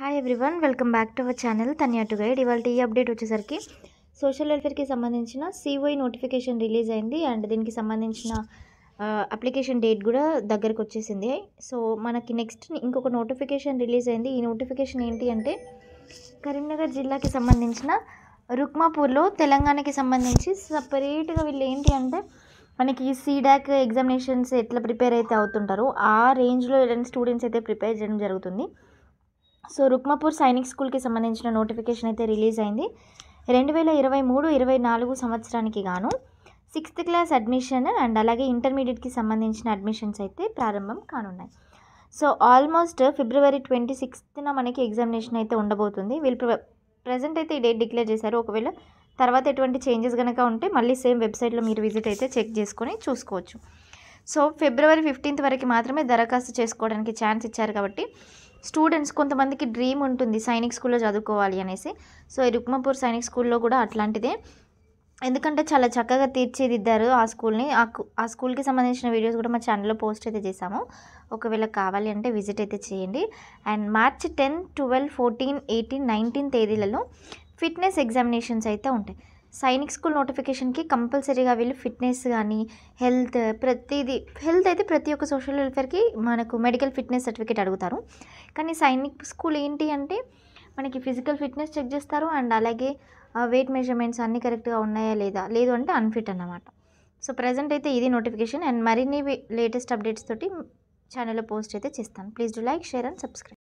hi everyone welcome back to our channel Tanya to guide ఇవాళ ఈ update వచ్చేసరికి social వెల్ఫేర్కి సంబంధించిన సిఓఐ నోటిఫికేషన్ రిలీజ్ అయింది అండ్ దీనికి సంబంధించిన అప్లికేషన్ డేట్ కూడా దగ్గరకు వచ్చేసింది సో మనకి నెక్స్ట్ ఇంకొక నోటిఫికేషన్ రిలీజ్ అయింది ఈ నోటిఫికేషన్ ఏంటి అంటే కరీంనగర్ జిల్లాకి సంబంధించిన రుక్మాపూర్లో తెలంగాణకి సంబంధించి సపరేట్గా వీళ్ళు ఏంటి అంటే మనకి సీడాక్ ఎగ్జామినేషన్స్ ఎట్లా ప్రిపేర్ అయితే అవుతుంటారో ఆ రేంజ్లో ఇలాంటి స్టూడెంట్స్ అయితే ప్రిపేర్ చేయడం జరుగుతుంది సో రుక్మపూర్ సైనిక్ స్కూల్కి సంబంధించిన నోటిఫికేషన్ అయితే రిలీజ్ అయింది రెండు వేల ఇరవై మూడు ఇరవై నాలుగు సంవత్సరానికి గాను సిక్స్త్ క్లాస్ అడ్మిషన్ అండ్ అలాగే ఇంటర్మీడియట్కి సంబంధించిన అడ్మిషన్స్ అయితే ప్రారంభం కానున్నాయి సో ఆల్మోస్ట్ ఫిబ్రవరి ట్వంటీ సిక్స్త్న మనకి ఎగ్జామినేషన్ అయితే ఉండబోతుంది వీళ్ళు ప్రెసెంట్ అయితే ఈ డేట్ డిక్లేర్ చేశారు ఒకవేళ తర్వాత ఎటువంటి చేంజెస్ కనుక ఉంటే మళ్ళీ సేమ్ వెబ్సైట్లో మీరు విజిట్ అయితే చెక్ చేసుకొని చూసుకోవచ్చు సో ఫిబ్రవరి ఫిఫ్టీన్త్ వరకు మాత్రమే దరఖాస్తు చేసుకోవడానికి ఛాన్స్ ఇచ్చారు కాబట్టి స్టూడెంట్స్ కొంతమందికి డ్రీమ్ ఉంటుంది సైనిక్ స్కూల్లో చదువుకోవాలి అనేసి సో ఈ రుక్మపూర్ సైనిక్ స్కూల్లో కూడా అట్లాంటిదే ఎందుకంటే చాలా చక్కగా తీర్చిదిద్దారు ఆ స్కూల్ని ఆ స్కూల్కి సంబంధించిన వీడియోస్ కూడా మా ఛానల్లో పోస్ట్ అయితే చేశాము ఒకవేళ కావాలి అంటే విజిట్ అయితే చేయండి and March ten twelve fourteen eighteen nineteen తేదీలలో ఫిట్నెస్ ఎగ్జామినేషన్స్ అయితే ఉంటాయి సైనిక్ స్కూల్ నోటిఫికేషన్కి కంపల్సరీగా వీళ్ళు ఫిట్నెస్ కానీ హెల్త్ ప్రతిదీ హెల్త్ అయితే ప్రతి ఒక్క సోషల్ వెల్ఫేర్కి మనకు మెడికల్ ఫిట్నెస్ సర్టిఫికేట్ అడుగుతారు కానీ సైనిక్ స్కూల్ ఏంటి అంటే మనకి ఫిజికల్ ఫిట్నెస్ చెక్ చేస్తారు అండ్ అలాగే వెయిట్ మెజర్మెంట్స్ అన్నీ కరెక్ట్గా ఉన్నాయా లేదా లేదు అంటే అన్ఫిట్ అన్నమాట సో ప్రజెంట్ అయితే ఇది నోటిఫికేషన్ అండ్ మరిన్ని లేటెస్ట్ అప్డేట్స్ తోటి ఛానల్లో పోస్ట్ అయితే చేస్తాను please do like share and subscribe